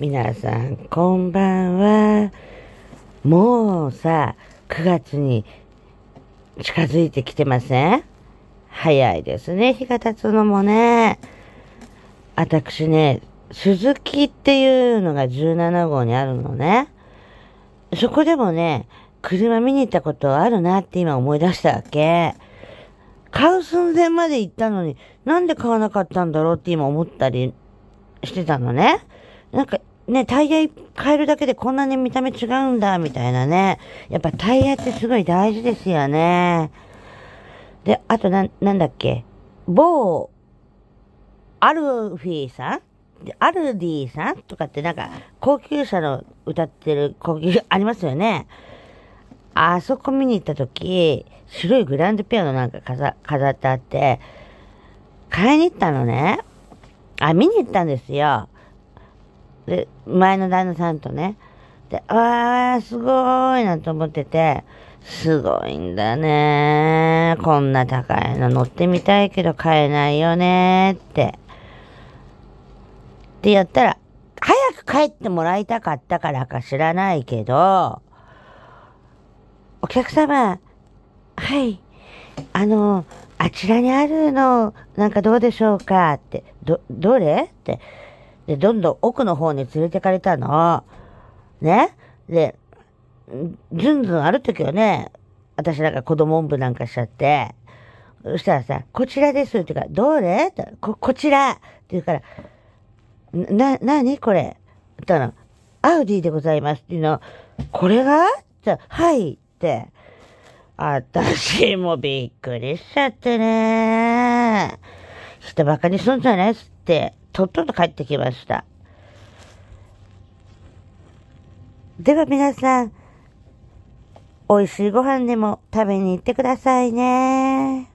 皆さん、こんばんは。もうさ、9月に近づいてきてません早いですね、日が経つのもね。私ね、鈴木っていうのが17号にあるのね。そこでもね、車見に行ったことあるなって今思い出したわけ。買う寸前まで行ったのに、なんで買わなかったんだろうって今思ったりしてたのね。なんかね、タイヤ変えるだけでこんなに見た目違うんだ、みたいなね。やっぱタイヤってすごい大事ですよね。で、あとな、なんだっけ。某、アルフィーさんアルディさんとかってなんか、高級車の歌ってる高級、ありますよね。あそこ見に行った時、白いグランドピアノなんか飾飾ってあって、買いに行ったのね。あ、見に行ったんですよ。で、前の旦那さんとね。で、あー、すごーいなと思ってて、すごいんだねこんな高いの乗ってみたいけど買えないよねって。ってやったら、早く帰ってもらいたかったからか知らないけど、お客様、はい、あの、あちらにあるの、なんかどうでしょうかって、ど、どれって、で、どんどん奥の方に連れてかれたの。ねで、ずんずんある時はね、私なんか子供んぶなんかしちゃって、そしたらさ、こちらですって言うから、どれってこ、こちらって言うから、な、なにこれったら、アウディでございますっていうの、これがってはいって。私もびっくりしちゃってね。人バカにすんじゃないっつって。とっとと帰ってきました。では皆さん、美味しいご飯でも食べに行ってくださいね。